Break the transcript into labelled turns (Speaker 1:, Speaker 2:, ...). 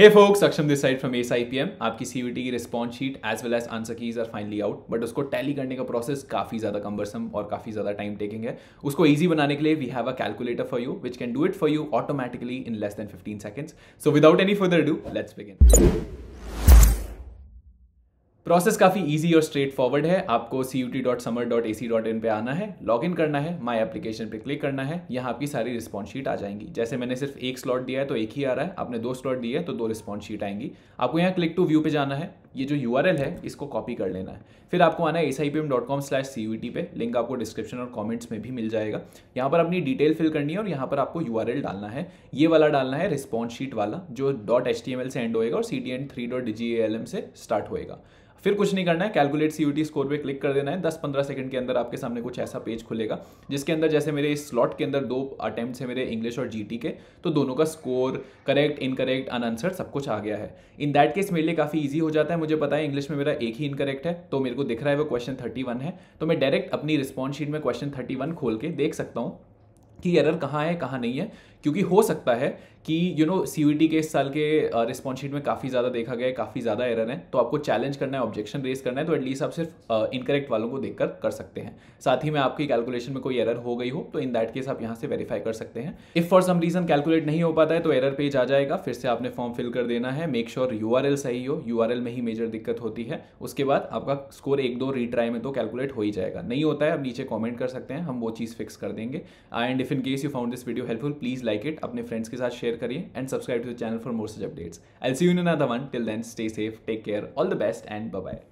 Speaker 1: Hey folks, Aksham this side from Ace IPM. आपकी CVT की response sheet as well as answer keys are finally out but उसको tally करने का process काफ़ी ज़्यादा कंबरसम और काफ़ी ज़्यादा टाइम टेकिंग है उसको ईजी बनाने के लिए we have a calculator for you which can do it for you automatically in less than fifteen seconds so without any further ado let's begin process काफ़ी ईजी और स्ट्रेट फॉरवर्ड है आपको C U T dot Samarth dot A C dot in पर आना है log in करना है my application पे क्लिक करना है यहाँ आपकी सारी रिस्पॉन्स शीट आ जाएंगी जैसे मैंने सिर्फ एक स्लॉट दिया है तो एक ही आ रहा है आपने दो स्लॉट दिया है तो दो रिस्पॉन्स शीट आएंगी आपको यहाँ क्लिक टू व्यू पे जाना है ये जो यू है इसको कॉपी कर लेना है फिर आपको आना है S I P M dot com slash C U T पे लिंक आपको डिस्क्रिप्शन और कॉमेंट्स में भी मिल जाएगा यहाँ पर अपनी डिटेल फिल करनी है और यहाँ पर आपको यू आर एल डालना है ये वाला डालना है रिस्पॉन्स शीट वाला जो dot H T M L से एंड होएगा और C T N three dot D G L M से स्टार्ट होएगा फिर कुछ नहीं करना है कैलकुलेट सी यू स्कोर पे क्लिक कर देना है दस पंद्रह सेकंड के अंदर आपके सामने कुछ ऐसा पेज खुलेगा जिसके अंदर जैसे मेरे इस स्लॉट के अंदर दो अटैम्प्ट है मेरे इंग्लिश और जीटी के तो दोनों का स्कोर करेक्ट इनकरेक्ट अनसर सब कुछ आ गया है इन दैट केस मेरे लिए काफ़ी ईजी हो जाता है मुझे पता है इंग्लिश में मेरा एक ही इनकरेक्ट है तो मेरे को दिख रहा है वो क्वेश्चन थर्टी है तो मैं डायरेक्ट अपनी रिस्पॉन्स शीट में क्वेश्चन थर्टी खोल के देख सकता हूँ कि एरर कहाँ है कहाँ नहीं है क्योंकि हो सकता है कि यू नो सी के इस साल के रिस्पॉन्स uh, शीट में काफ़ी ज़्यादा देखा गया है काफ़ी ज़्यादा एरर है तो आपको चैलेंज करना है ऑब्जेक्शन रेज करना है तो एटलीस्ट आप सिर्फ इनकरेक्ट uh, वालों को देखकर कर सकते हैं साथ ही में आपकी कैलकुलेशन में कोई एरर हो गई हो तो इन दैट केस आप यहाँ से वेरीफाई कर सकते हैं if for some reason calculate नहीं हो पाता है तो एरर पेज आ जाएगा फिर से आपने फॉर्म फिल कर देना है मेक श्योर यू सही हो यू में ही मेजर दिक्कत होती है उसके बाद आपका स्कोर एक दो रीट्राई में तो कैलकुलेट हो ही जाएगा नहीं होता है आप नीचे कॉमेंट कर सकते हैं हम वो चीज़ फिक्स कर देंगे and if in case you found this video helpful please like it अपने फ्रेंड्स के साथ शेयर करिए and subscribe to the channel for more such updates I see you in another one till then stay safe take care all the best and bye